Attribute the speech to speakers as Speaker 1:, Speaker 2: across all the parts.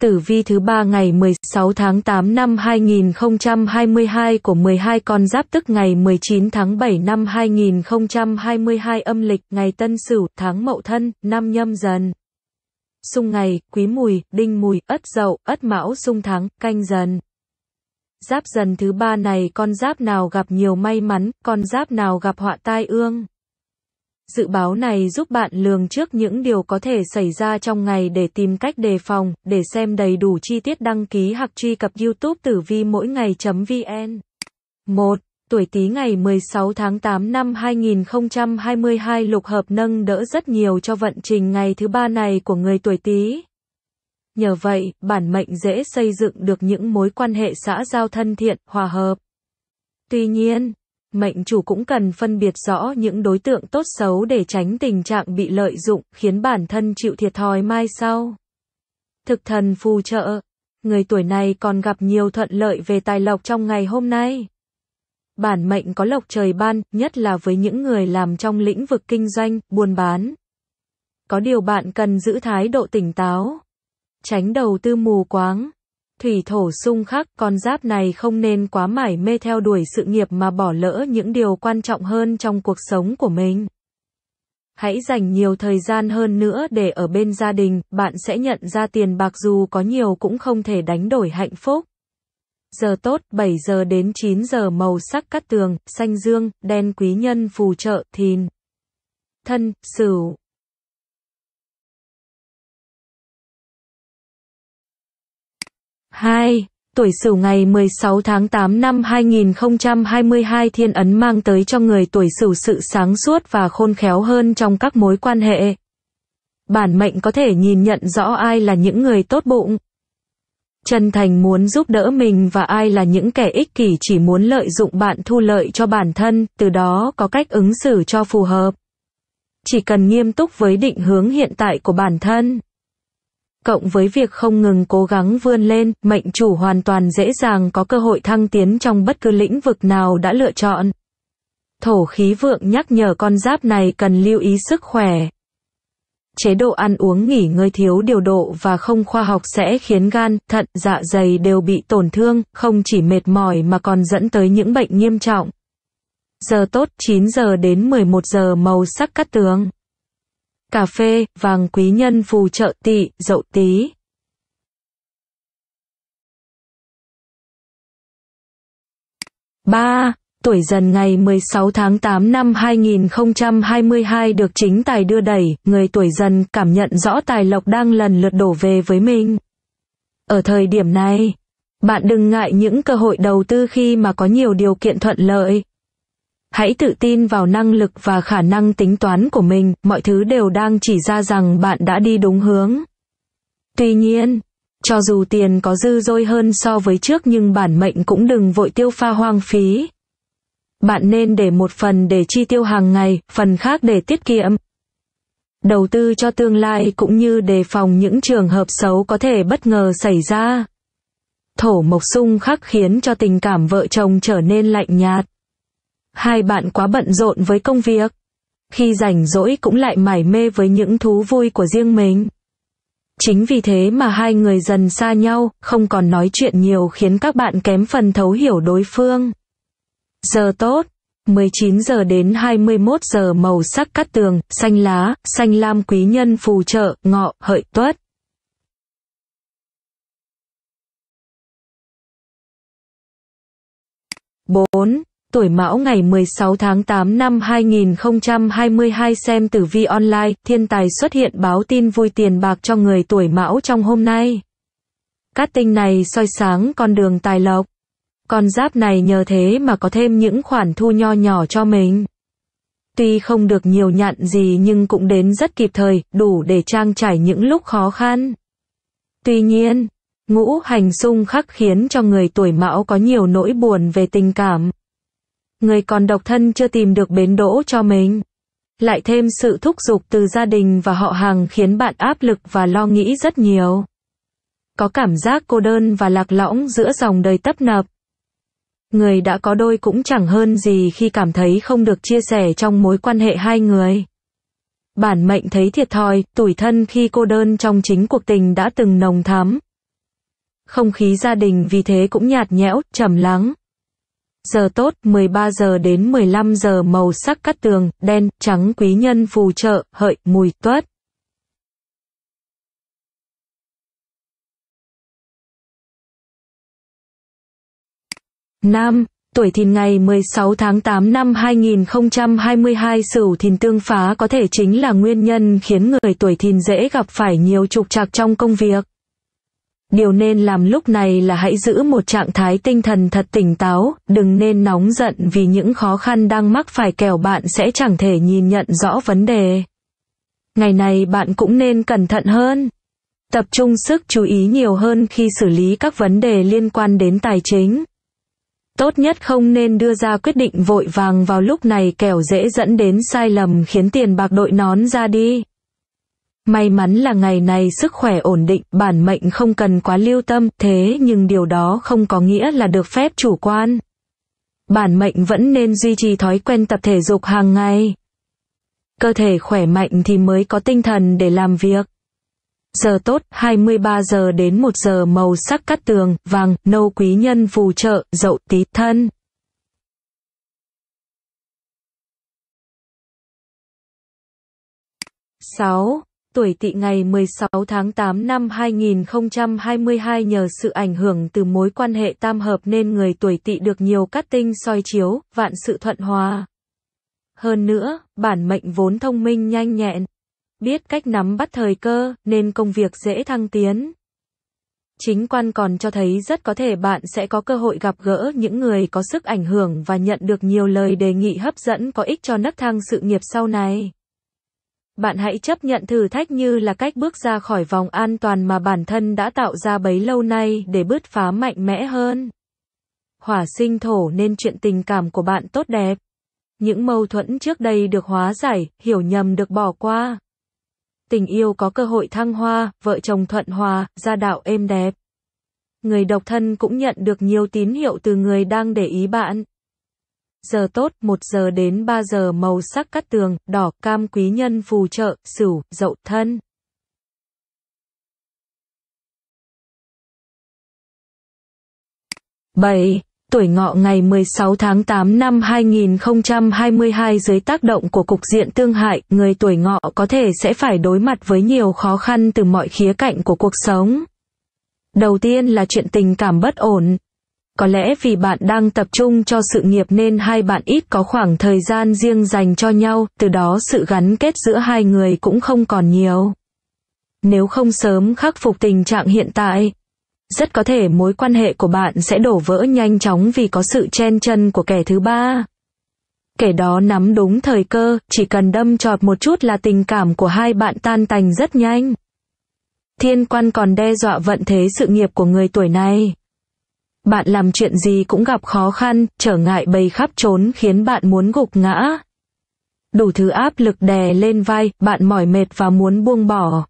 Speaker 1: Tử vi thứ ba ngày 16 tháng 8 năm 2022 của 12 con giáp tức ngày 19 tháng 7 năm 2022 âm lịch, ngày Tân Sửu, tháng Mậu Thân, năm Nhâm Dần. Xung ngày, Quý Mùi, Đinh Mùi, Ất Dậu, Ất Mão xung tháng, Canh Dần. Giáp dần thứ ba này con giáp nào gặp nhiều may mắn, con giáp nào gặp họa tai ương. Dự báo này giúp bạn lường trước những điều có thể xảy ra trong ngày để tìm cách đề phòng, để xem đầy đủ chi tiết đăng ký hoặc truy cập YouTube tử vi mỗi ngày.vn. 1. Tuổi Tý ngày 16 tháng 8 năm 2022 lục hợp nâng đỡ rất nhiều cho vận trình ngày thứ ba này của người tuổi Tý. Nhờ vậy, bản mệnh dễ xây dựng được những mối quan hệ xã giao thân thiện, hòa hợp. Tuy nhiên, mệnh chủ cũng cần phân biệt rõ những đối tượng tốt xấu để tránh tình trạng bị lợi dụng, khiến bản thân chịu thiệt thòi mai sau. Thực thần phù trợ, người tuổi này còn gặp nhiều thuận lợi về tài lộc trong ngày hôm nay. Bản mệnh có lộc trời ban, nhất là với những người làm trong lĩnh vực kinh doanh, buôn bán. Có điều bạn cần giữ thái độ tỉnh táo, tránh đầu tư mù quáng thủy thổ xung khắc con giáp này không nên quá mải mê theo đuổi sự nghiệp mà bỏ lỡ những điều quan trọng hơn trong cuộc sống của mình. Hãy dành nhiều thời gian hơn nữa để ở bên gia đình, bạn sẽ nhận ra tiền bạc dù có nhiều cũng không thể đánh đổi hạnh phúc. Giờ tốt 7 giờ đến 9 giờ màu sắc cắt tường, xanh dương, đen quý nhân phù trợ, thìn.
Speaker 2: Thân, sửu.
Speaker 1: 2. Tuổi Sửu ngày 16 tháng 8 năm 2022 thiên ấn mang tới cho người tuổi Sửu sự sáng suốt và khôn khéo hơn trong các mối quan hệ. Bản mệnh có thể nhìn nhận rõ ai là những người tốt bụng, chân thành muốn giúp đỡ mình và ai là những kẻ ích kỷ chỉ muốn lợi dụng bạn thu lợi cho bản thân, từ đó có cách ứng xử cho phù hợp. Chỉ cần nghiêm túc với định hướng hiện tại của bản thân Cộng với việc không ngừng cố gắng vươn lên, mệnh chủ hoàn toàn dễ dàng có cơ hội thăng tiến trong bất cứ lĩnh vực nào đã lựa chọn. Thổ khí vượng nhắc nhở con giáp này cần lưu ý sức khỏe. Chế độ ăn uống nghỉ ngơi thiếu điều độ và không khoa học sẽ khiến gan, thận, dạ dày đều bị tổn thương, không chỉ mệt mỏi mà còn dẫn tới những bệnh nghiêm trọng. Giờ tốt 9 giờ đến 11 giờ màu sắc cắt tường cà phê, vàng quý nhân phù trợ tỵ, dậu tí. ba Tuổi dần ngày 16 tháng 8 năm 2022 được chính tài đưa đẩy, người tuổi dần cảm nhận rõ tài lộc đang lần lượt đổ về với mình. Ở thời điểm này, bạn đừng ngại những cơ hội đầu tư khi mà có nhiều điều kiện thuận lợi. Hãy tự tin vào năng lực và khả năng tính toán của mình, mọi thứ đều đang chỉ ra rằng bạn đã đi đúng hướng. Tuy nhiên, cho dù tiền có dư dôi hơn so với trước nhưng bản mệnh cũng đừng vội tiêu pha hoang phí. Bạn nên để một phần để chi tiêu hàng ngày, phần khác để tiết kiệm. Đầu tư cho tương lai cũng như đề phòng những trường hợp xấu có thể bất ngờ xảy ra. Thổ mộc sung khắc khiến cho tình cảm vợ chồng trở nên lạnh nhạt hai bạn quá bận rộn với công việc. Khi rảnh rỗi cũng lại mải mê với những thú vui của riêng mình. Chính vì thế mà hai người dần xa nhau, không còn nói chuyện nhiều khiến các bạn kém phần thấu hiểu đối phương. Giờ tốt, 19 giờ đến 21 giờ màu sắc cắt tường, xanh lá, xanh lam quý nhân phù trợ, ngọ, hợi tuất. bốn tuổi Mão ngày 16 tháng 8 năm 2022 xem tử vi online, thiên tài xuất hiện báo tin vui tiền bạc cho người tuổi Mão trong hôm nay. Cát tinh này soi sáng con đường tài lộc. Con giáp này nhờ thế mà có thêm những khoản thu nho nhỏ cho mình. Tuy không được nhiều nhạn gì nhưng cũng đến rất kịp thời, đủ để trang trải những lúc khó khăn. Tuy nhiên, ngũ hành xung khắc khiến cho người tuổi mão có nhiều nỗi buồn về tình cảm người còn độc thân chưa tìm được bến đỗ cho mình. Lại thêm sự thúc giục từ gia đình và họ hàng khiến bạn áp lực và lo nghĩ rất nhiều. Có cảm giác cô đơn và lạc lõng giữa dòng đời tấp nập. Người đã có đôi cũng chẳng hơn gì khi cảm thấy không được chia sẻ trong mối quan hệ hai người. Bản mệnh thấy thiệt thòi, tủi thân khi cô đơn trong chính cuộc tình đã từng nồng thắm. Không khí gia đình vì thế cũng nhạt nhẽo, trầm lắng giờ tốt 13 giờ đến 15 giờ màu sắc cắt tường, đen, trắng quý nhân phù trợ, hợi, mùi, tuất. Nam, tuổi thìn ngày 16 tháng 8 năm 2022 sửu thìn tương phá có thể chính là nguyên nhân khiến người tuổi thìn dễ gặp phải nhiều trục trặc trong công việc. Điều nên làm lúc này là hãy giữ một trạng thái tinh thần thật tỉnh táo, đừng nên nóng giận vì những khó khăn đang mắc phải kẻo bạn sẽ chẳng thể nhìn nhận rõ vấn đề. Ngày này bạn cũng nên cẩn thận hơn. Tập trung sức chú ý nhiều hơn khi xử lý các vấn đề liên quan đến tài chính. Tốt nhất không nên đưa ra quyết định vội vàng vào lúc này kẻo dễ dẫn đến sai lầm khiến tiền bạc đội nón ra đi. May mắn là ngày này sức khỏe ổn định, bản mệnh không cần quá lưu tâm, thế nhưng điều đó không có nghĩa là được phép chủ quan. Bản mệnh vẫn nên duy trì thói quen tập thể dục hàng ngày. Cơ thể khỏe mạnh thì mới có tinh thần để làm việc. Giờ tốt, 23 giờ đến 1 giờ màu sắc cắt tường, vàng, nâu quý nhân phù trợ, dậu tí thân. sáu tuổi tỵ ngày 16 tháng 8 năm 2022 nhờ sự ảnh hưởng từ mối quan hệ tam hợp nên người tuổi tỵ được nhiều cát tinh soi chiếu, vạn sự thuận hòa. Hơn nữa, bản mệnh vốn thông minh nhanh nhẹn, biết cách nắm bắt thời cơ nên công việc dễ thăng tiến. Chính quan còn cho thấy rất có thể bạn sẽ có cơ hội gặp gỡ những người có sức ảnh hưởng và nhận được nhiều lời đề nghị hấp dẫn có ích cho nấc thang sự nghiệp sau này. Bạn hãy chấp nhận thử thách như là cách bước ra khỏi vòng an toàn mà bản thân đã tạo ra bấy lâu nay để bứt phá mạnh mẽ hơn. Hỏa sinh thổ nên chuyện tình cảm của bạn tốt đẹp. Những mâu thuẫn trước đây được hóa giải, hiểu nhầm được bỏ qua. Tình yêu có cơ hội thăng hoa, vợ chồng thuận hòa, gia đạo êm đẹp. Người độc thân cũng nhận được nhiều tín hiệu từ người đang để ý bạn giờ tốt 1 giờ đến 3 giờ màu sắc cắt tường, đỏ, cam quý nhân phù trợ, sửu, dậu, thân.
Speaker 2: bảy Tuổi ngọ
Speaker 1: ngày 16 tháng 8 năm 2022 dưới tác động của cục diện tương hại, người tuổi ngọ có thể sẽ phải đối mặt với nhiều khó khăn từ mọi khía cạnh của cuộc sống. Đầu tiên là chuyện tình cảm bất ổn, có lẽ vì bạn đang tập trung cho sự nghiệp nên hai bạn ít có khoảng thời gian riêng dành cho nhau, từ đó sự gắn kết giữa hai người cũng không còn nhiều. Nếu không sớm khắc phục tình trạng hiện tại, rất có thể mối quan hệ của bạn sẽ đổ vỡ nhanh chóng vì có sự chen chân của kẻ thứ ba. Kẻ đó nắm đúng thời cơ, chỉ cần đâm trọt một chút là tình cảm của hai bạn tan tành rất nhanh. Thiên quan còn đe dọa vận thế sự nghiệp của người tuổi này bạn làm chuyện gì cũng gặp khó khăn, trở ngại bầy khắp trốn khiến bạn muốn gục ngã. Đủ thứ áp lực đè lên vai, bạn mỏi mệt và muốn buông bỏ.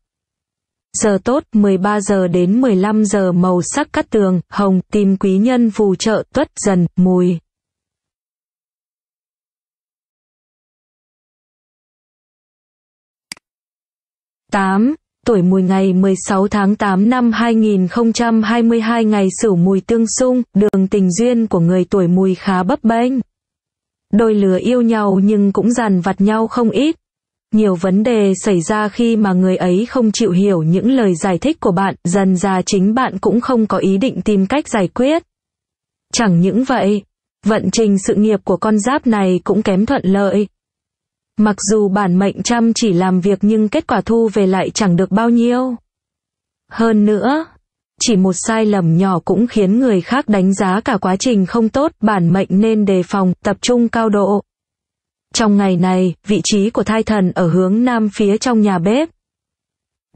Speaker 1: Giờ tốt 13 giờ đến 15 giờ màu sắc cắt tường, hồng, tìm quý nhân phù trợ, tuất dần, mùi. tám tuổi mùi ngày 16 tháng 8 năm 2022 ngày sửu mùi tương xung, đường tình duyên của người tuổi mùi khá bấp bênh. Đôi lứa yêu nhau nhưng cũng giàn vặt nhau không ít. Nhiều vấn đề xảy ra khi mà người ấy không chịu hiểu những lời giải thích của bạn, dần ra chính bạn cũng không có ý định tìm cách giải quyết. Chẳng những vậy, vận trình sự nghiệp của con giáp này cũng kém thuận lợi, Mặc dù bản mệnh chăm chỉ làm việc nhưng kết quả thu về lại chẳng được bao nhiêu. Hơn nữa, chỉ một sai lầm nhỏ cũng khiến người khác đánh giá cả quá trình không tốt, bản mệnh nên đề phòng, tập trung cao độ. Trong ngày này, vị trí của thai thần ở hướng nam phía trong nhà bếp,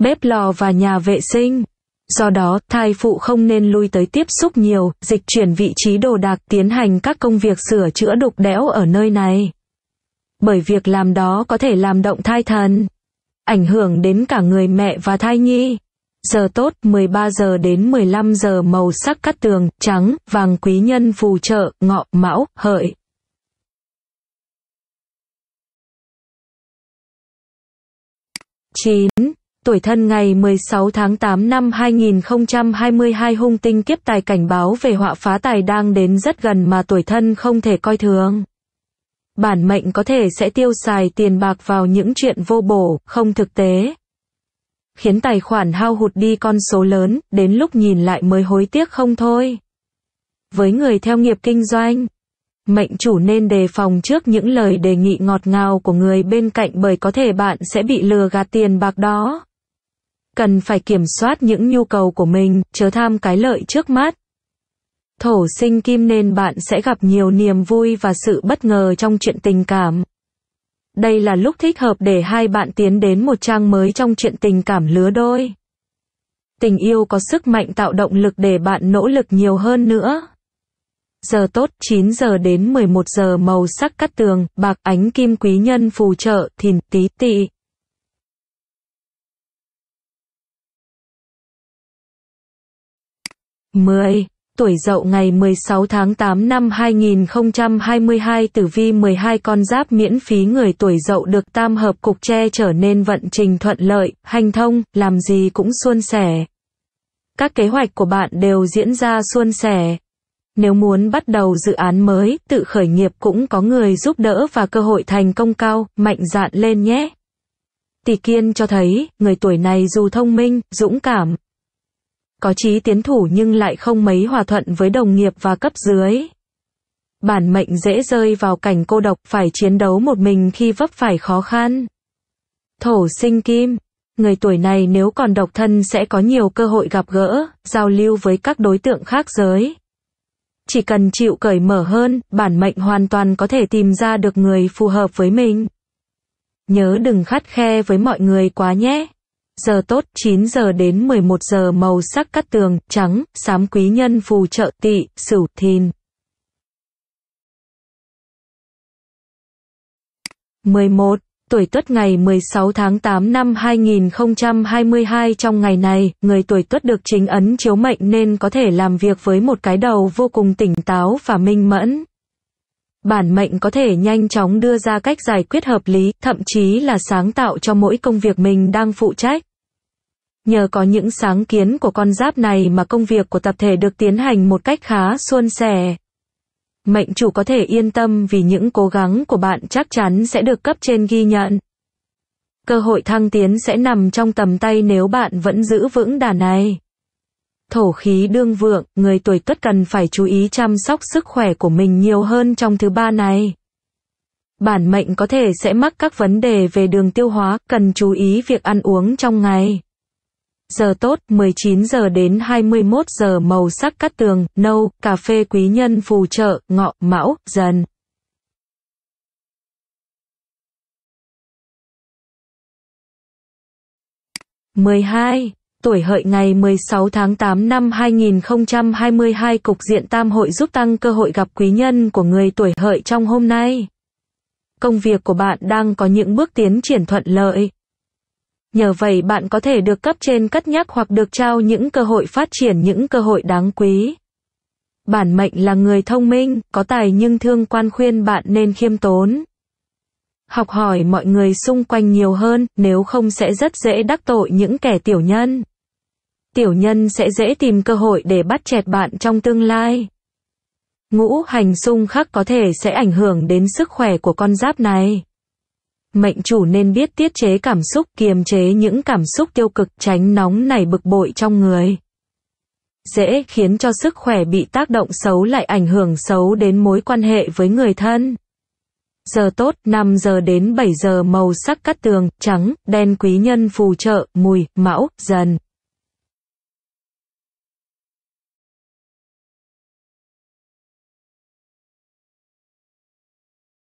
Speaker 1: bếp lò và nhà vệ sinh. Do đó, thai phụ không nên lui tới tiếp xúc nhiều, dịch chuyển vị trí đồ đạc tiến hành các công việc sửa chữa đục đẽo ở nơi này bởi việc làm đó có thể làm động thai thần, ảnh hưởng đến cả người mẹ và thai nhi. Giờ tốt 13 giờ đến 15 giờ màu sắc cắt tường, trắng, vàng quý nhân phù trợ, ngọ, mão, hợi. chín Tuổi thân ngày 16 tháng 8 năm 2022 hung tinh kiếp tài cảnh báo về họa phá tài đang đến rất gần mà tuổi thân không thể coi thường bản mệnh có thể sẽ tiêu xài tiền bạc vào những chuyện vô bổ, không thực tế. Khiến tài khoản hao hụt đi con số lớn, đến lúc nhìn lại mới hối tiếc không thôi. Với người theo nghiệp kinh doanh, mệnh chủ nên đề phòng trước những lời đề nghị ngọt ngào của người bên cạnh bởi có thể bạn sẽ bị lừa gạt tiền bạc đó. Cần phải kiểm soát những nhu cầu của mình, chớ tham cái lợi trước mắt thổ sinh kim nên bạn sẽ gặp nhiều niềm vui và sự bất ngờ trong chuyện tình cảm. Đây là lúc thích hợp để hai bạn tiến đến một trang mới trong chuyện tình cảm lứa đôi. Tình yêu có sức mạnh tạo động lực để bạn nỗ lực nhiều hơn nữa. Giờ tốt 9 giờ đến 11 giờ màu sắc cắt tường, bạc ánh kim quý nhân phù trợ, thìn tí tỵ. mười tuổi dậu ngày 16 tháng 8 năm 2022 tử vi 12 con giáp miễn phí người tuổi dậu được tam hợp cục tre trở nên vận trình thuận lợi, hành thông, làm gì cũng suôn sẻ. Các kế hoạch của bạn đều diễn ra suôn sẻ. Nếu muốn bắt đầu dự án mới, tự khởi nghiệp cũng có người giúp đỡ và cơ hội thành công cao, mạnh dạn lên nhé. Tỷ Kiên cho thấy, người tuổi này dù thông minh, dũng cảm, có chí tiến thủ nhưng lại không mấy hòa thuận với đồng nghiệp và cấp dưới. Bản mệnh dễ rơi vào cảnh cô độc phải chiến đấu một mình khi vấp phải khó khăn. Thổ sinh kim, người tuổi này nếu còn độc thân sẽ có nhiều cơ hội gặp gỡ, giao lưu với các đối tượng khác giới. Chỉ cần chịu cởi mở hơn, bản mệnh hoàn toàn có thể tìm ra được người phù hợp với mình. Nhớ đừng khắt khe với mọi người quá nhé. Giờ tốt 9 giờ đến 11 giờ màu sắc cắt tường, trắng, xám quý nhân phù trợ tỵ, sửu, thìn.
Speaker 2: 11. Tuổi Tuất
Speaker 1: ngày 16 tháng 8 năm 2022 trong ngày này, người tuổi Tuất được chính ấn chiếu mệnh nên có thể làm việc với một cái đầu vô cùng tỉnh táo và minh mẫn. Bản mệnh có thể nhanh chóng đưa ra cách giải quyết hợp lý, thậm chí là sáng tạo cho mỗi công việc mình đang phụ trách. Nhờ có những sáng kiến của con giáp này mà công việc của tập thể được tiến hành một cách khá suôn sẻ. Mệnh chủ có thể yên tâm vì những cố gắng của bạn chắc chắn sẽ được cấp trên ghi nhận. Cơ hội thăng tiến sẽ nằm trong tầm tay nếu bạn vẫn giữ vững đà này thổ khí đương vượng, người tuổi tất cần phải chú ý chăm sóc sức khỏe của mình nhiều hơn trong thứ ba này. Bản mệnh có thể sẽ mắc các vấn đề về đường tiêu hóa, cần chú ý việc ăn uống trong ngày. Giờ tốt 19 giờ đến 21 giờ màu sắc cát tường, nâu, cà phê quý nhân phù trợ, ngọ, mão, dần. mười hai tuổi hợi ngày 16 tháng 8 năm 2022 Cục diện tam hội giúp tăng cơ hội gặp quý nhân của người tuổi hợi trong hôm nay. Công việc của bạn đang có những bước tiến triển thuận lợi. Nhờ vậy bạn có thể được cấp trên cất nhắc hoặc được trao những cơ hội phát triển những cơ hội đáng quý. Bản mệnh là người thông minh, có tài nhưng thương quan khuyên bạn nên khiêm tốn. Học hỏi mọi người xung quanh nhiều hơn, nếu không sẽ rất dễ đắc tội những kẻ tiểu nhân tiểu nhân sẽ dễ tìm cơ hội để bắt chẹt bạn trong tương lai. Ngũ hành xung khắc có thể sẽ ảnh hưởng đến sức khỏe của con giáp này. Mệnh chủ nên biết tiết chế cảm xúc, kiềm chế những cảm xúc tiêu cực tránh nóng nảy bực bội trong người. Dễ khiến cho sức khỏe bị tác động xấu lại ảnh hưởng xấu đến mối quan hệ với người thân. Giờ tốt 5 giờ đến 7 giờ màu sắc cắt tường, trắng, đen quý nhân phù trợ, mùi, mão, dần.